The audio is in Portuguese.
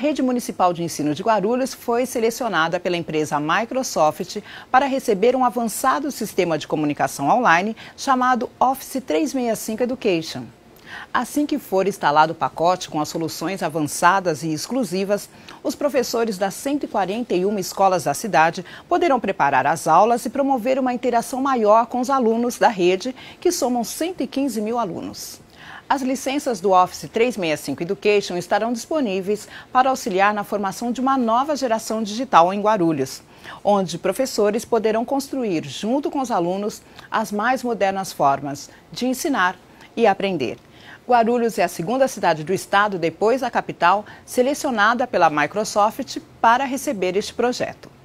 Rede Municipal de Ensino de Guarulhos foi selecionada pela empresa Microsoft para receber um avançado sistema de comunicação online chamado Office 365 Education. Assim que for instalado o pacote com as soluções avançadas e exclusivas, os professores das 141 escolas da cidade poderão preparar as aulas e promover uma interação maior com os alunos da rede, que somam 115 mil alunos. As licenças do Office 365 Education estarão disponíveis para auxiliar na formação de uma nova geração digital em Guarulhos, onde professores poderão construir, junto com os alunos, as mais modernas formas de ensinar e aprender. Guarulhos é a segunda cidade do estado, depois da capital, selecionada pela Microsoft para receber este projeto.